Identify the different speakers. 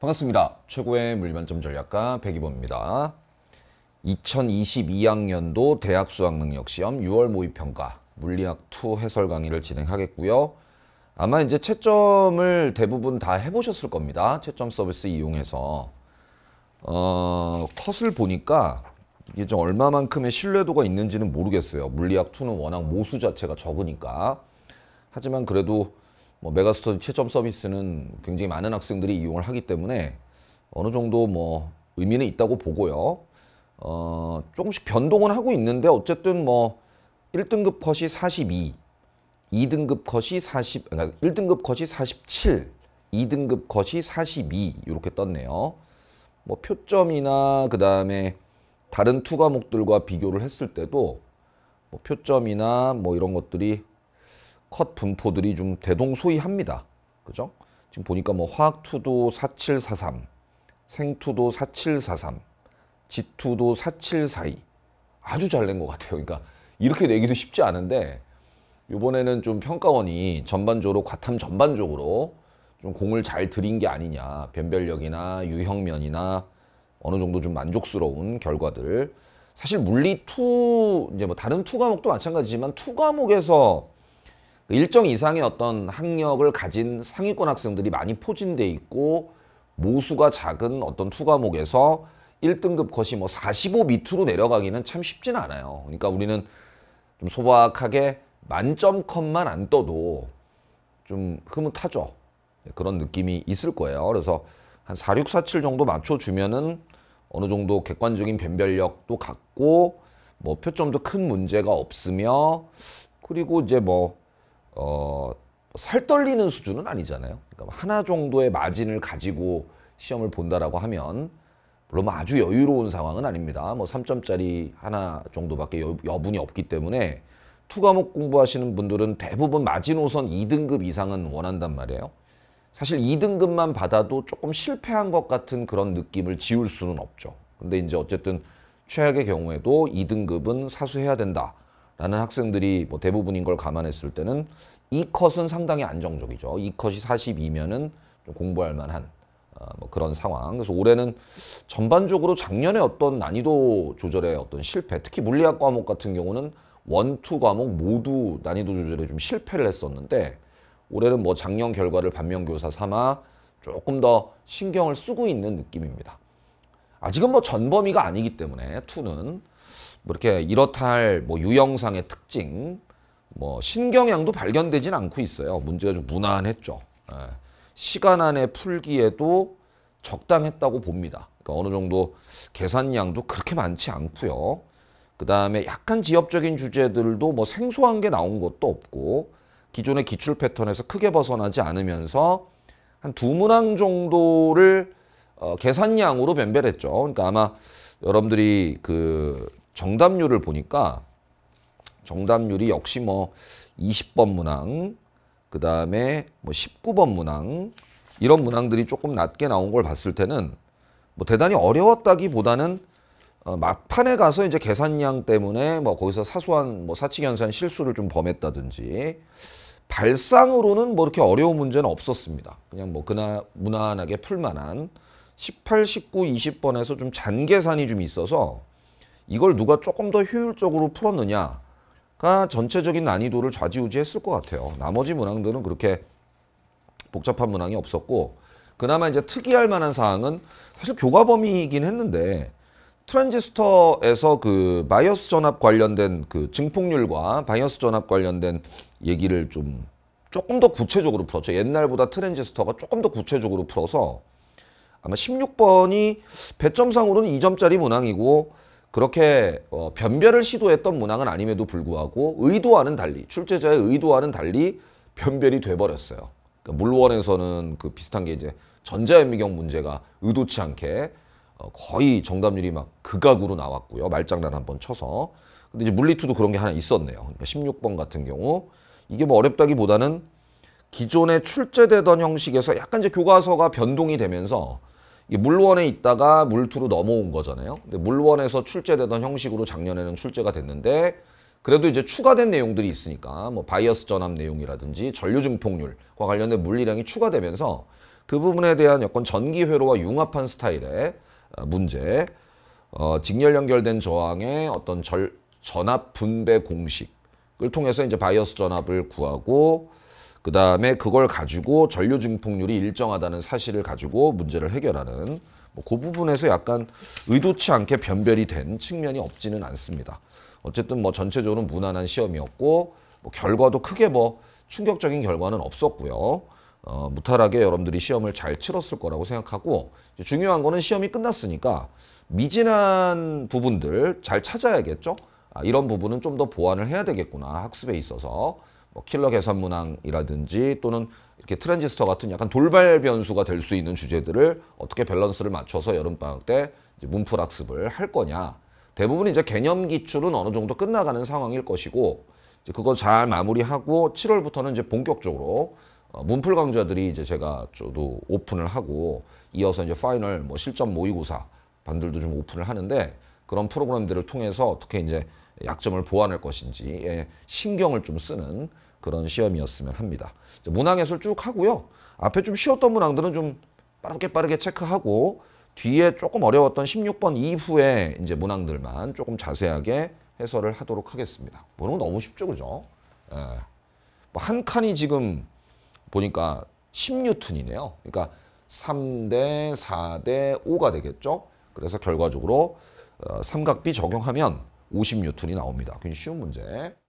Speaker 1: 반갑습니다. 최고의 물만점 리 전략가 백이범입니다. 2022학년도 대학 수학능력시험 6월 모의평가 물리학2 해설 강의를 진행하겠고요. 아마 이제 채점을 대부분 다 해보셨을 겁니다. 채점 서비스 이용해서 어, 컷을 보니까 이게 좀 얼마만큼의 신뢰도가 있는지는 모르겠어요. 물리학2는 워낙 모수 자체가 적으니까. 하지만 그래도 뭐 메가스터디 채점 서비스는 굉장히 많은 학생들이 이용을 하기 때문에 어느 정도 뭐 의미는 있다고 보고요. 어, 조금씩 변동은 하고 있는데 어쨌든 뭐 1등급 컷이 42, 2등급 컷이 40, 그러니까 1등급 컷이 47, 2등급 컷이 42 이렇게 떴네요. 뭐 표점이나 그 다음에 다른 투과목들과 비교를 했을 때도 뭐 표점이나 뭐 이런 것들이 컷 분포들이 좀 대동소이합니다. 그죠? 지금 보니까 뭐 화학투도 4743, 생투도 4743, 지투도 4742. 아주 잘 낸 것 같아요. 그러니까 이렇게 내기도 쉽지 않은데 이번에는 좀 평가원이 전반적으로 과탐 전반적으로 좀 공을 잘 들인 게 아니냐 변별력이나 유형면이나 어느 정도 좀 만족스러운 결과들 사실 물리 투 이제 뭐 다른 투 과목도 마찬가지지만 투 과목에서 일정 이상의 어떤 학력을 가진 상위권 학생들이 많이 포진돼 있고 모수가 작은 어떤 투과목에서 1등급 컷이 뭐 45 밑으로 내려가기는 참쉽진 않아요. 그러니까 우리는 좀 소박하게 만점 컷만 안 떠도 좀 흐뭇하죠. 네, 그런 느낌이 있을 거예요. 그래서 한 4, 6, 4, 7 정도 맞춰주면은 어느 정도 객관적인 변별력도 갖고 뭐 표점도 큰 문제가 없으며 그리고 이제 뭐 어, 살떨리는 수준은 아니잖아요. 그러니까 뭐 하나 정도의 마진을 가지고 시험을 본다라고 하면 물론 뭐 아주 여유로운 상황은 아닙니다. 뭐 3점짜리 하나 정도밖에 여분이 없기 때문에 투 과목 공부하시는 분들은 대부분 마지노선 2등급 이상은 원한단 말이에요. 사실 2등급만 받아도 조금 실패한 것 같은 그런 느낌을 지울 수는 없죠. 근데 이제 어쨌든 최악의 경우에도 2등급은 사수해야 된다. 라는 학생들이 뭐 대부분인 걸 감안했을 때는 이 컷은 상당히 안정적이죠. 이 컷이 42면은 좀 공부할 만한 어, 뭐 그런 상황. 그래서 올해는 전반적으로 작년에 어떤 난이도 조절의 어떤 실패, 특히 물리학 과목 같은 경우는 원, 투 과목 모두 난이도 조절에 좀 실패를 했었는데 올해는 뭐 작년 결과를 반면교사 삼아 조금 더 신경을 쓰고 있는 느낌입니다. 아직은 뭐 전범위가 아니기 때문에 투는 뭐 이렇게 이렇다 할 뭐 유형상의 특징, 뭐 신경향도 발견되진 않고 있어요. 문제가 좀 무난했죠. 예. 시간 안에 풀기에도 적당했다고 봅니다. 그러니까 어느 정도 계산량도 그렇게 많지 않고요. 그 다음에 약간 지엽적인 주제들도 뭐 생소한 게 나온 것도 없고 기존의 기출 패턴에서 크게 벗어나지 않으면서 한 두 문항 정도를 어, 계산량으로 변별했죠. 그러니까 아마 여러분들이 그 정답률을 보니까 정답률이 역시 뭐 20번 문항, 그 다음에 뭐 19번 문항 이런 문항들이 조금 낮게 나온 걸 봤을 때는 뭐 대단히 어려웠다기보다는 어, 막판에 가서 이제 계산량 때문에 뭐 거기서 사소한 뭐 사칙연산 실수를 좀 범했다든지 발상으로는 뭐 이렇게 어려운 문제는 없었습니다. 그냥 뭐 그나 무난하게 풀만한 18, 19, 20번에서 좀 잔 계산이 좀 있어서 이걸 누가 조금 더 효율적으로 풀었느냐가 전체적인 난이도를 좌지우지했을 것 같아요. 나머지 문항들은 그렇게 복잡한 문항이 없었고 그나마 이제 특이할 만한 사항은 사실 교과 범위이긴 했는데 트랜지스터에서 그 바이어스 전압 관련된 그 증폭률과 바이어스 전압 관련된 얘기를 좀 조금 더 구체적으로 풀었죠. 옛날보다 트랜지스터가 조금 더 구체적으로 풀어서 아마 16번이 배점상으로는 2점짜리 문항이고 그렇게 어, 변별을 시도했던 문항은 아님에도 불구하고 의도와는 달리 출제자의 의도와는 달리 변별이 돼버렸어요. 그러니까 물원에서는 그 비슷한 게 이제 전자현미경 문제가 의도치 않게 어, 거의 정답률이 막 극악으로 나왔고요. 말장난 한번 쳐서. 근데 이제 물리투도 그런 게 하나 있었네요. 그러니까 16번 같은 경우 이게 뭐 어렵다기보다는 기존에 출제되던 형식에서 약간 이제 교과서가 변동이 되면서 물원에 있다가 물투로 넘어온 거잖아요. 근데 물원에서 출제되던 형식으로 작년에는 출제가 됐는데 그래도 이제 추가된 내용들이 있으니까 뭐 바이어스 전압 내용이라든지 전류 증폭률과 관련된 물리량이 추가되면서 그 부분에 대한 여건 전기 회로와 융합한 스타일의 어, 문제, 어, 직렬 연결된 저항의 어떤 절, 전압 분배 공식을 통해서 이제 바이어스 전압을 구하고 그 다음에 그걸 가지고 전류 증폭률이 일정하다는 사실을 가지고 문제를 해결하는 뭐그 부분에서 약간 의도치 않게 변별이 된 측면이 없지는 않습니다. 어쨌든 뭐 전체적으로 무난한 시험이었고 뭐 결과도 크게 뭐 충격적인 결과는 없었고요. 어, 무탈하게 여러분들이 시험을 잘 치렀을 거라고 생각하고 중요한 거는 시험이 끝났으니까 미진한 부분들 잘 찾아야겠죠. 아, 이런 부분은 좀 더 보완을 해야 되겠구나 학습에 있어서 뭐 킬러 계산 문항이라든지 또는 이렇게 트랜지스터 같은 약간 돌발 변수가 될 수 있는 주제들을 어떻게 밸런스를 맞춰서 여름방학 때 문풀 학습을 할 거냐. 대부분 이제 개념 기출은 어느 정도 끝나가는 상황일 것이고 그거 잘 마무리하고 7월부터는 이제 본격적으로 어, 문풀 강좌들이 이제 제가 저도 오픈을 하고 이어서 이제 파이널 뭐 실전 모의고사 반들도 좀 오픈을 하는데 그런 프로그램들을 통해서 어떻게 이제 약점을 보완할 것인지에 신경을 좀 쓰는 그런 시험이었으면 합니다. 문항에서쭉 하고요. 앞에 좀 쉬웠던 문항들은 좀 빠르게 빠르게 체크하고 뒤에 조금 어려웠던 16번 이후에 이제 문항들만 조금 자세하게 해설을 하도록 하겠습니다. 모는면 너무 쉽죠, 그죠? 예. 뭐한 칸이 지금 보니까 10뉴턴이네요. 그러니까 3대, 4대, 5가 되겠죠? 그래서 결과적으로 어, 삼각비 적용하면 50뉴턴이 나옵니다. 굉장히 쉬운 문제.